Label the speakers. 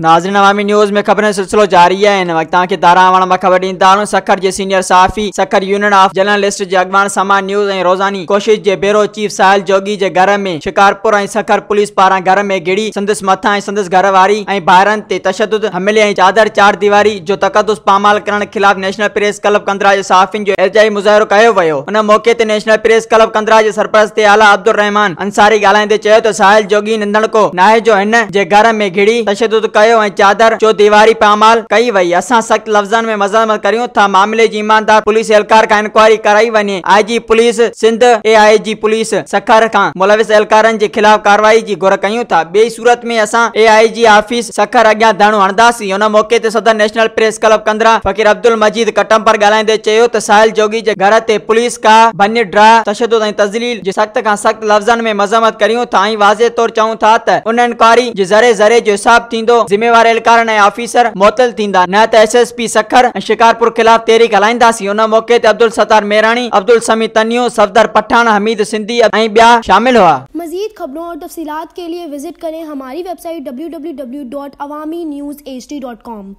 Speaker 1: नाज़ीनी news में ख़बर सिलसिलो जारी आहे हिन वक़्तु तव्हांखे धारावण मां ख़बर सखर जे सीनियर साफ़ी सखर यूनियन ऑफ जर्नलिस्ट जे न्यूज़ ऐं रोज़ानी कोशिश जे बेरो चीफ साहिल जोगी जे घर में शिकारपुर ऐं सखर पुलिस पारां घर में घिड़ीस घर वारी ऐं ॿारनि ते तशदुे ऐं चादर चार दीवारी जो तकदुस पामाल करण ख़िलाफ़ नेशनल प्रेस क्लब कंदरा जे साफ़िन जो एजाई मुज़ो कयो वियो हुन मौक़े ते नेशनल प्रेस क्लब कंदरा जे सरप्रस ते आला रहमान अंसारी ॻाल्हाईंदे चयो त साहिल जोगी निको नाहे जो हिन जे घर में घिड़ी तशद कयो चादर जो दीवारी पामाल कई वई असां सख़्त लफ़्ज़नि में कराई वञे I G police Sindh A I G police सखरविस मजिद कटम्बर ॻाल्हाईंदे चयो साहिल जोगी जे घर ते पुलिस खां सख़्त लफ़्ज़नि में मज़ामत कयूं था ऐं वाज़े तौर चऊं था ज़रे जो हिसाब थींदो जिम्मेवार एहलकारनि ऑफिसर मुतल थींदा न त S S P Sukkur Shikarpur ख़िलाफ़ तेरी हलाईंदासीं हुन मौक़े ते अब्दुल सतार मेराणी अब्दुल समी तनियो सफदर पठान हमीद सिंधी ऐं ॿिया शामिल हुआ
Speaker 2: मज़ीद ख़बरों और तफसीत के लिए विजिट करें हमारी website W W W dot Awami news H D dot com